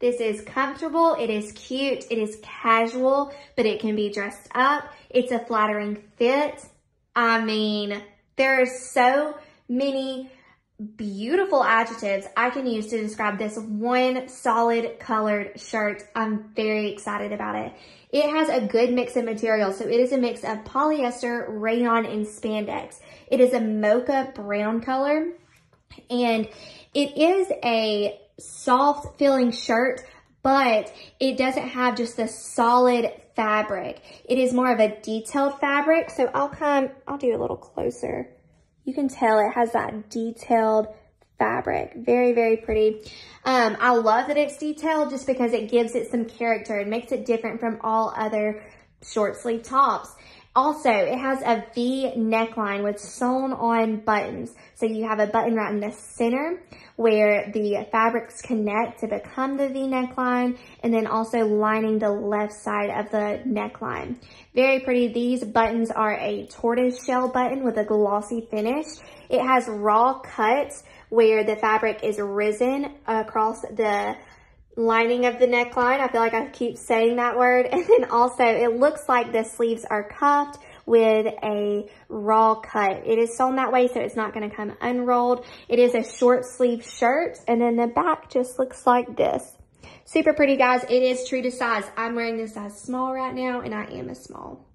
This is comfortable, it is cute, it is casual, but it can be dressed up. It's a flattering fit. I mean, there are so many beautiful adjectives I can use to describe this one solid colored shirt. I'm very excited about it. It has a good mix of materials. So it is a mix of polyester, rayon, and spandex. It is a mocha brown color and it is a soft feeling shirt, but it doesn't have just a solid fabric. It is more of a detailed fabric. So I'll come, I'll do a little closer. You can tell it has that detailed fabric. Very, very pretty. Um, I love that it's detailed just because it gives it some character. It makes it different from all other short sleeve tops. Also, it has a V neckline with sewn on buttons. So you have a button right in the center where the fabrics connect to become the V neckline and then also lining the left side of the neckline. Very pretty. These buttons are a tortoise shell button with a glossy finish. It has raw cuts where the fabric is risen across the lining of the neckline. I feel like I keep saying that word. And then also it looks like the sleeves are cuffed with a raw cut. It is sewn that way so it's not gonna come unrolled. It is a short sleeve shirt and then the back just looks like this. Super pretty guys, it is true to size. I'm wearing this size small right now and I am a small.